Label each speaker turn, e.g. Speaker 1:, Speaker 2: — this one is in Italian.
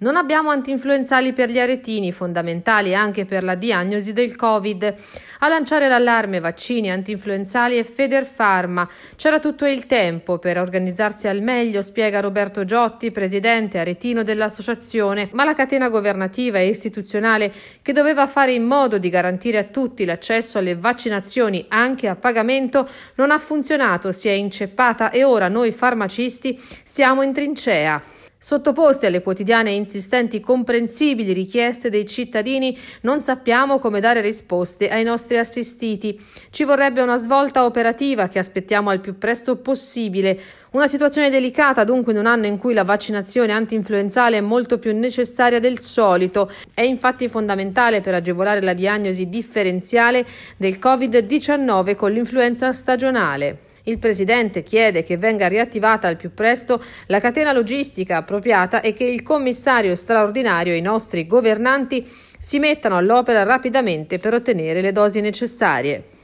Speaker 1: Non abbiamo antinfluenzali per gli aretini, fondamentali anche per la diagnosi del Covid. A lanciare l'allarme vaccini antinfluenzali e Pharma. C'era tutto il tempo per organizzarsi al meglio, spiega Roberto Giotti, presidente aretino dell'associazione, ma la catena governativa e istituzionale che doveva fare in modo di garantire a tutti l'accesso alle vaccinazioni anche a pagamento non ha funzionato, si è inceppata e ora noi farmacisti siamo in trincea. Sottoposti alle quotidiane e insistenti comprensibili richieste dei cittadini, non sappiamo come dare risposte ai nostri assistiti. Ci vorrebbe una svolta operativa che aspettiamo al più presto possibile. Una situazione delicata dunque in un anno in cui la vaccinazione antinfluenzale è molto più necessaria del solito. È infatti fondamentale per agevolare la diagnosi differenziale del Covid-19 con l'influenza stagionale. Il Presidente chiede che venga riattivata al più presto la catena logistica appropriata e che il commissario straordinario e i nostri governanti si mettano all'opera rapidamente per ottenere le dosi necessarie.